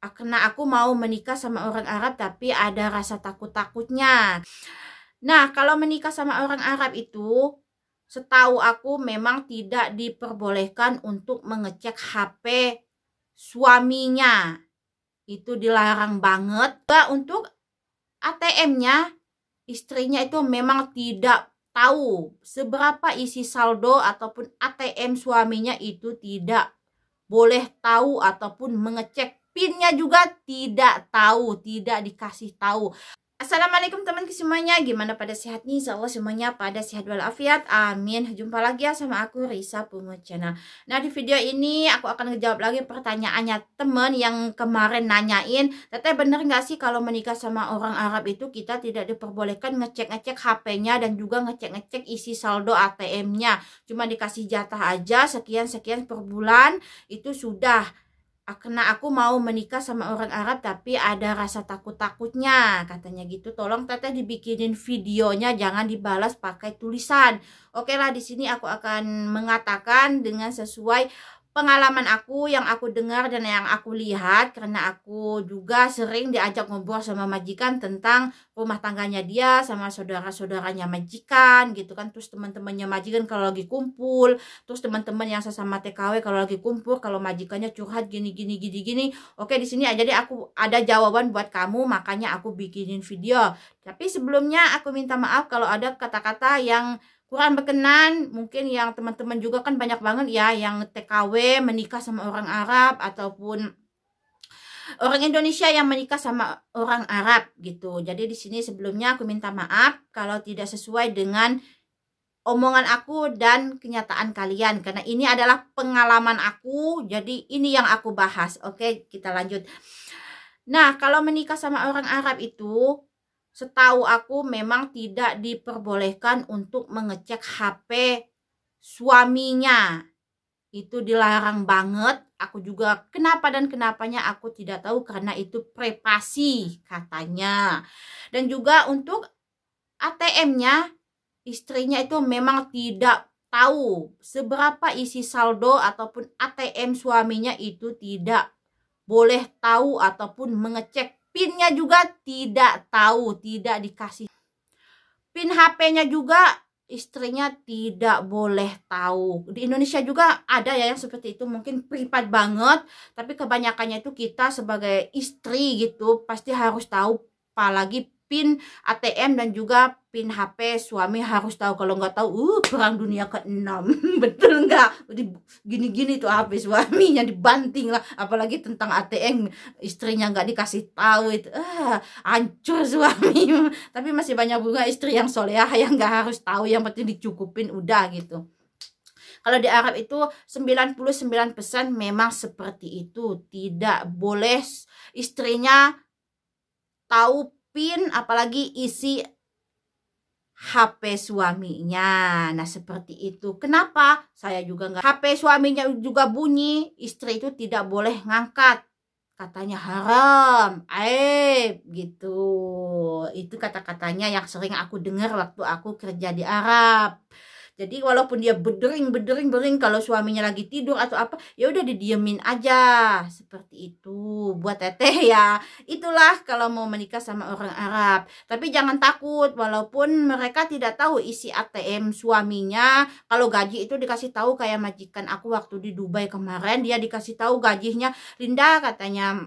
Ah, karena aku mau menikah sama orang Arab tapi ada rasa takut-takutnya. Nah, kalau menikah sama orang Arab itu setahu aku memang tidak diperbolehkan untuk mengecek HP suaminya. Itu dilarang banget. Nah, untuk ATM-nya istrinya itu memang tidak tahu seberapa isi saldo ataupun ATM suaminya itu tidak boleh tahu ataupun mengecek pinnya juga tidak tahu, tidak dikasih tahu. Assalamualaikum teman semuanya, gimana pada sehat nih? Insya semuanya pada sehat walafiat, amin Jumpa lagi ya sama aku Risa Pumut Channel Nah di video ini aku akan ngejawab lagi pertanyaannya teman yang kemarin nanyain Teteh bener gak sih kalau menikah sama orang Arab itu kita tidak diperbolehkan ngecek-ngecek HP-nya Dan juga ngecek-ngecek isi saldo ATM-nya Cuma dikasih jatah aja sekian-sekian per bulan itu sudah karena aku mau menikah sama orang Arab tapi ada rasa takut-takutnya katanya gitu tolong teteh dibikinin videonya jangan dibalas pakai tulisan oke lah di sini aku akan mengatakan dengan sesuai pengalaman aku yang aku dengar dan yang aku lihat karena aku juga sering diajak ngobrol sama majikan tentang rumah tangganya dia sama saudara-saudaranya majikan gitu kan terus teman-temannya majikan kalau lagi kumpul terus teman-teman yang sesama TKW kalau lagi kumpul kalau majikannya curhat gini gini gini gini oke di sini aja deh aku ada jawaban buat kamu makanya aku bikinin video tapi sebelumnya aku minta maaf kalau ada kata-kata yang kurang berkenan mungkin yang teman-teman juga kan banyak banget ya yang TKW menikah sama orang Arab ataupun orang Indonesia yang menikah sama orang Arab gitu. Jadi di sini sebelumnya aku minta maaf kalau tidak sesuai dengan omongan aku dan kenyataan kalian karena ini adalah pengalaman aku. Jadi ini yang aku bahas. Oke, kita lanjut. Nah, kalau menikah sama orang Arab itu setahu aku memang tidak diperbolehkan untuk mengecek HP suaminya. Itu dilarang banget. Aku juga kenapa dan kenapanya aku tidak tahu karena itu prepasi katanya. Dan juga untuk ATM-nya istrinya itu memang tidak tahu seberapa isi saldo ataupun ATM suaminya itu tidak boleh tahu ataupun mengecek pinnya juga tidak tahu tidak dikasih pin HP-nya juga istrinya tidak boleh tahu di Indonesia juga ada ya yang seperti itu mungkin privat banget tapi kebanyakannya itu kita sebagai istri gitu pasti harus tahu apalagi PIN ATM dan juga PIN HP suami harus tahu kalau nggak tahu uh perang dunia ke-6 betul nggak gini-gini tuh HP suaminya dibanting lah apalagi tentang ATM istrinya nggak dikasih tahu itu ah, hancur suami tapi masih banyak bunga istri yang soleh yang nggak harus tahu yang penting dicukupin udah gitu kalau di Arab itu 99% memang seperti itu. Tidak boleh istrinya tahu pin apalagi isi HP suaminya. Nah seperti itu. Kenapa? Saya juga nggak. HP suaminya juga bunyi. Istri itu tidak boleh ngangkat. Katanya haram, aib gitu. Itu kata-katanya yang sering aku dengar waktu aku kerja di Arab jadi walaupun dia bedering bedering bedering kalau suaminya lagi tidur atau apa ya udah didiemin aja seperti itu buat teteh ya itulah kalau mau menikah sama orang Arab tapi jangan takut walaupun mereka tidak tahu isi ATM suaminya kalau gaji itu dikasih tahu kayak majikan aku waktu di Dubai kemarin dia dikasih tahu gajinya Linda katanya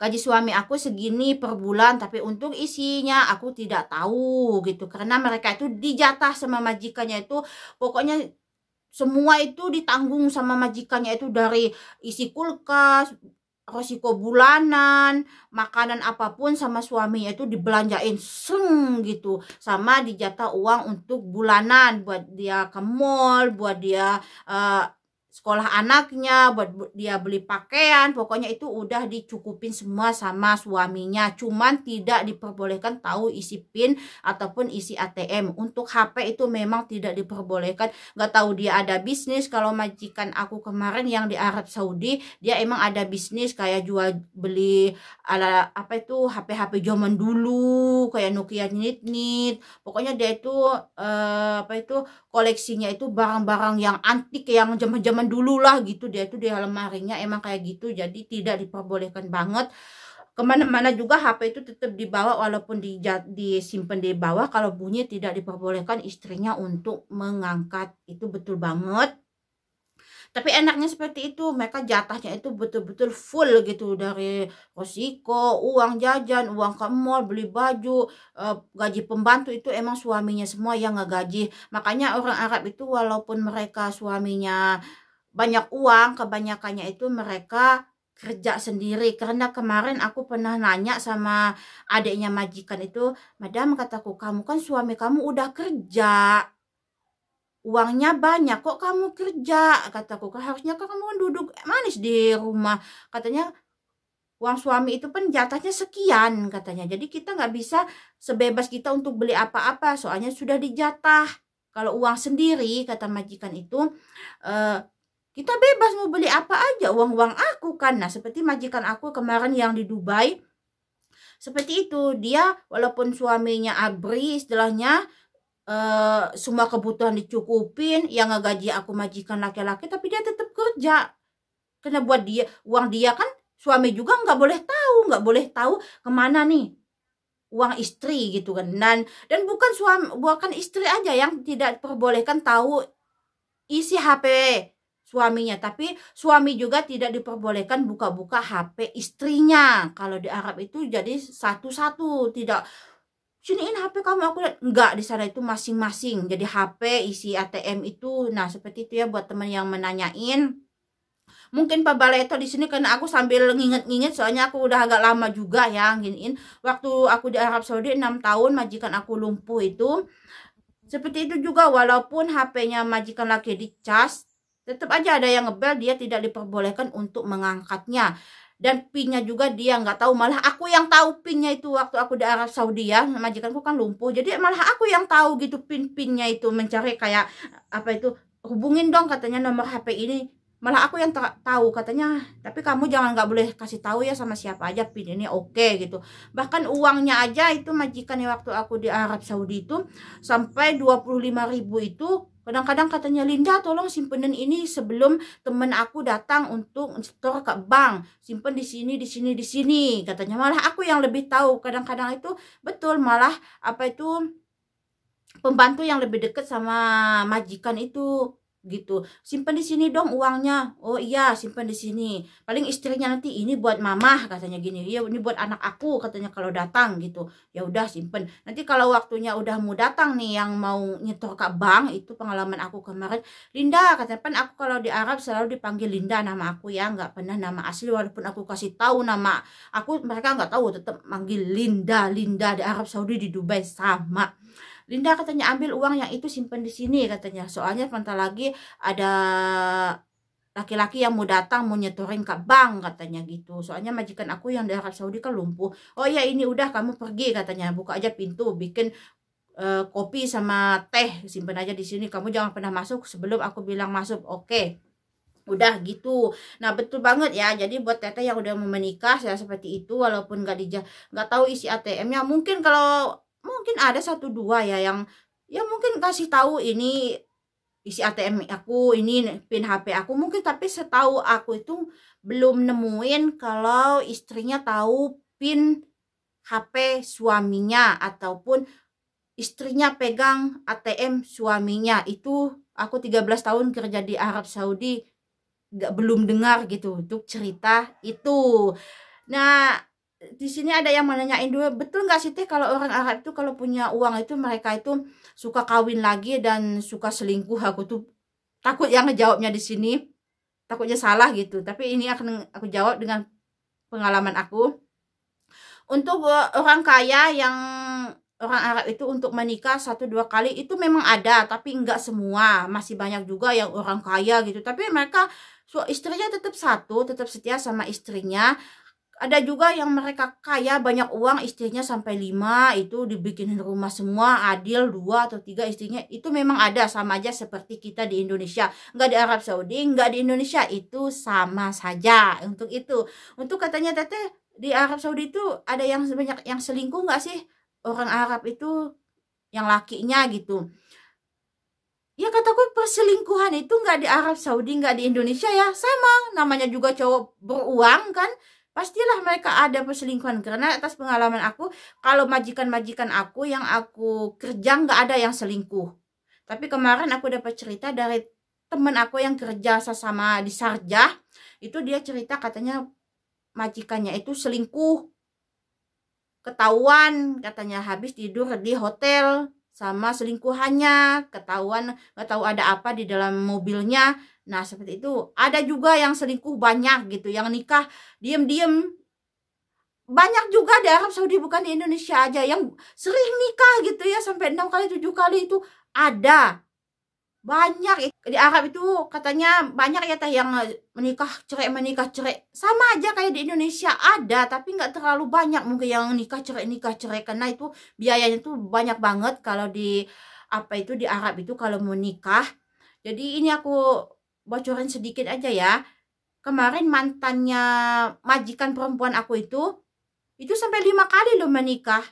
gaji suami aku segini per bulan tapi untuk isinya aku tidak tahu gitu karena mereka itu dijatah sama majikannya itu pokoknya semua itu ditanggung sama majikannya itu dari isi kulkas resiko bulanan, makanan apapun sama suaminya itu dibelanjain seng gitu. Sama dijatah uang untuk bulanan buat dia ke mall, buat dia uh, sekolah anaknya, buat dia beli pakaian, pokoknya itu udah dicukupin semua sama suaminya. Cuman tidak diperbolehkan tahu isi PIN ataupun isi ATM. Untuk HP itu memang tidak diperbolehkan. Gak tahu dia ada bisnis. Kalau majikan aku kemarin yang di Arab Saudi, dia emang ada bisnis kayak jual beli ala apa itu HP-HP zaman dulu, kayak Nokia nit-nit. Pokoknya dia itu eh, apa itu koleksinya itu barang-barang yang antik yang zaman-zaman zaman dulu lah gitu dia itu di lemarinya emang kayak gitu jadi tidak diperbolehkan banget kemana-mana juga HP itu tetap dibawa walaupun di, disimpan di bawah kalau bunyi tidak diperbolehkan istrinya untuk mengangkat itu betul banget tapi enaknya seperti itu mereka jatahnya itu betul-betul full gitu dari resiko uang jajan uang ke mall beli baju eh, gaji pembantu itu emang suaminya semua yang ngegaji makanya orang Arab itu walaupun mereka suaminya banyak uang kebanyakannya itu mereka kerja sendiri karena kemarin aku pernah nanya sama adiknya majikan itu madam kataku kamu kan suami kamu udah kerja uangnya banyak kok kamu kerja kataku harusnya kamu kamu duduk manis di rumah katanya uang suami itu pun kan jatahnya sekian katanya jadi kita nggak bisa sebebas kita untuk beli apa-apa soalnya sudah dijatah kalau uang sendiri kata majikan itu eh, kita bebas mau beli apa aja uang-uang aku kan. Nah, seperti majikan aku kemarin yang di Dubai. Seperti itu, dia walaupun suaminya abri istilahnya uh, semua kebutuhan dicukupin, yang ngegaji aku majikan laki-laki tapi dia tetap kerja. Karena buat dia uang dia kan suami juga nggak boleh tahu, nggak boleh tahu kemana nih uang istri gitu kan dan dan bukan suami bukan istri aja yang tidak diperbolehkan tahu isi HP suaminya tapi suami juga tidak diperbolehkan buka-buka HP istrinya kalau di Arab itu jadi satu-satu tidak siniin HP kamu aku lihat enggak di sana itu masing-masing jadi HP isi ATM itu nah seperti itu ya buat teman yang menanyain mungkin Pak Baleto di sini karena aku sambil nginget-nginget soalnya aku udah agak lama juga ya giniin waktu aku di Arab Saudi 6 tahun majikan aku lumpuh itu seperti itu juga walaupun HP-nya majikan lagi di tetap aja ada yang ngebel dia tidak diperbolehkan untuk mengangkatnya dan pinnya juga dia nggak tahu malah aku yang tahu pinnya itu waktu aku di Arab Saudi ya majikanku kan lumpuh jadi malah aku yang tahu gitu pin-pinnya itu mencari kayak apa itu hubungin dong katanya nomor HP ini malah aku yang tahu katanya tapi kamu jangan nggak boleh kasih tahu ya sama siapa aja pin ini oke okay, gitu bahkan uangnya aja itu majikannya waktu aku di Arab Saudi itu sampai lima ribu itu Kadang-kadang katanya Linda tolong simpenin ini sebelum temen aku datang untuk store ke bank. Simpen di sini, di sini, di sini. Katanya malah aku yang lebih tahu. Kadang-kadang itu betul malah apa itu pembantu yang lebih dekat sama majikan itu gitu simpan di sini dong uangnya oh iya simpan di sini paling istrinya nanti ini buat mamah katanya gini ya ini buat anak aku katanya kalau datang gitu ya udah simpen nanti kalau waktunya udah mau datang nih yang mau nyetor ke bank itu pengalaman aku kemarin Linda katanya kan aku kalau di Arab selalu dipanggil Linda nama aku ya nggak pernah nama asli walaupun aku kasih tahu nama aku mereka nggak tahu tetap manggil Linda Linda di Arab Saudi di Dubai sama Linda katanya ambil uang yang itu simpen di sini katanya. Soalnya bentar lagi ada laki-laki yang mau datang mau nyetorin ke bank katanya gitu soalnya majikan aku yang dari Arab Saudi kan lumpuh oh ya ini udah kamu pergi katanya buka aja pintu bikin uh, kopi sama teh simpen aja di sini kamu jangan pernah masuk sebelum aku bilang masuk oke okay udah gitu nah betul banget ya jadi buat teteh yang udah mau menikah Saya seperti itu walaupun nggak dijah, nggak tahu isi ATM-nya mungkin kalau mungkin ada satu dua ya yang ya mungkin kasih tahu ini isi ATM aku ini pin HP aku mungkin tapi setahu aku itu belum nemuin kalau istrinya tahu pin HP suaminya ataupun istrinya pegang ATM suaminya itu aku 13 tahun kerja di Arab Saudi gak belum dengar gitu untuk cerita itu nah di sini ada yang menanyain dulu betul nggak sih teh kalau orang Arab itu kalau punya uang itu mereka itu suka kawin lagi dan suka selingkuh aku tuh takut yang ngejawabnya di sini takutnya salah gitu tapi ini akan aku jawab dengan pengalaman aku untuk e, orang kaya yang orang Arab itu untuk menikah satu dua kali itu memang ada tapi nggak semua masih banyak juga yang orang kaya gitu tapi mereka so, istrinya tetap satu tetap setia sama istrinya ada juga yang mereka kaya banyak uang istrinya sampai lima itu dibikin rumah semua adil dua atau tiga istrinya itu memang ada sama aja seperti kita di Indonesia nggak di Arab Saudi nggak di Indonesia itu sama saja untuk itu untuk katanya teteh di Arab Saudi itu ada yang sebanyak yang selingkuh nggak sih orang Arab itu yang lakinya gitu ya kataku perselingkuhan itu nggak di Arab Saudi nggak di Indonesia ya sama namanya juga cowok beruang kan pastilah mereka ada perselingkuhan karena atas pengalaman aku kalau majikan-majikan aku yang aku kerja nggak ada yang selingkuh tapi kemarin aku dapat cerita dari temen aku yang kerja sesama di Sarja itu dia cerita katanya majikannya itu selingkuh ketahuan katanya habis tidur di hotel sama selingkuhannya, ketahuan nggak tahu ada apa di dalam mobilnya. Nah, seperti itu. Ada juga yang selingkuh banyak gitu, yang nikah diem diem banyak juga di Arab Saudi bukan di Indonesia aja yang sering nikah gitu ya sampai enam kali tujuh kali itu ada banyak ya. di Arab itu katanya banyak ya teh yang eh, menikah cerai menikah cerai sama aja kayak di Indonesia ada tapi nggak terlalu banyak mungkin yang nikah cerai nikah cerai karena itu biayanya tuh banyak banget kalau di apa itu di Arab itu kalau mau nikah jadi ini aku bocorin sedikit aja ya kemarin mantannya majikan perempuan aku itu itu sampai lima kali loh menikah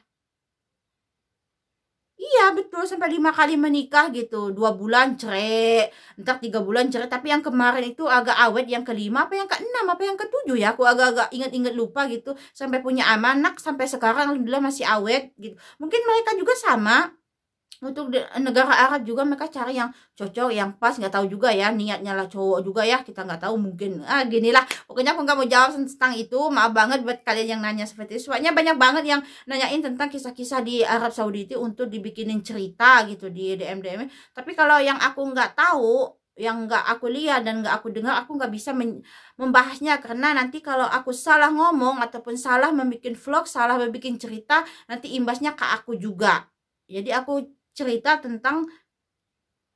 Iya betul sampai lima kali menikah gitu dua bulan cerai entar tiga bulan cerai tapi yang kemarin itu agak awet yang kelima apa yang keenam apa yang ketujuh ya aku agak-agak inget-inget lupa gitu sampai punya anak sampai sekarang alhamdulillah masih awet gitu mungkin mereka juga sama untuk negara Arab juga mereka cari yang cocok yang pas nggak tahu juga ya niatnya lah cowok juga ya kita nggak tahu mungkin ah gini lah pokoknya aku nggak mau jawab tentang itu maaf banget buat kalian yang nanya seperti itu soalnya banyak banget yang nanyain tentang kisah-kisah di Arab Saudi itu untuk dibikinin cerita gitu di DM DM tapi kalau yang aku nggak tahu yang nggak aku lihat dan nggak aku dengar aku nggak bisa membahasnya karena nanti kalau aku salah ngomong ataupun salah membuat vlog salah membuat cerita nanti imbasnya ke aku juga jadi aku cerita tentang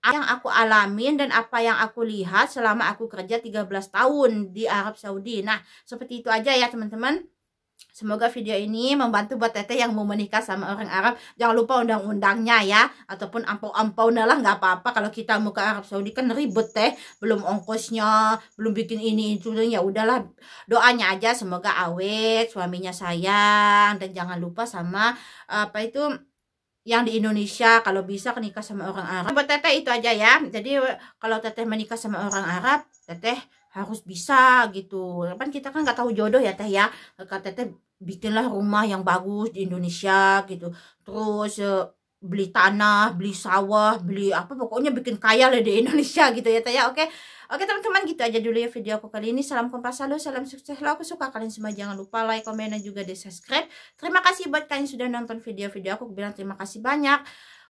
yang aku alamin dan apa yang aku lihat selama aku kerja 13 tahun di Arab Saudi. Nah, seperti itu aja ya teman-teman. Semoga video ini membantu buat teteh yang mau menikah sama orang Arab. Jangan lupa undang-undangnya ya. Ataupun ampau-ampau lah nggak apa-apa. Kalau kita mau ke Arab Saudi kan ribet teh. Belum ongkosnya, belum bikin ini itu. Ya udahlah doanya aja semoga awet, suaminya sayang. Dan jangan lupa sama apa itu yang di Indonesia kalau bisa nikah sama orang Arab. Buat teteh itu aja ya. Jadi kalau teteh menikah sama orang Arab, teteh harus bisa gitu. Kan kita kan nggak tahu jodoh ya teh ya. Kata teteh bikinlah rumah yang bagus di Indonesia gitu. Terus eh, beli tanah, beli sawah, beli apa pokoknya bikin kaya lah di Indonesia gitu ya Taya. Oke. Oke teman-teman gitu aja dulu ya video aku kali ini. Salam kompas selalu, salam sukses lo. Aku suka kalian semua jangan lupa like, komen dan juga di-subscribe. Terima kasih buat kalian sudah nonton video-video aku. Aku bilang terima kasih banyak.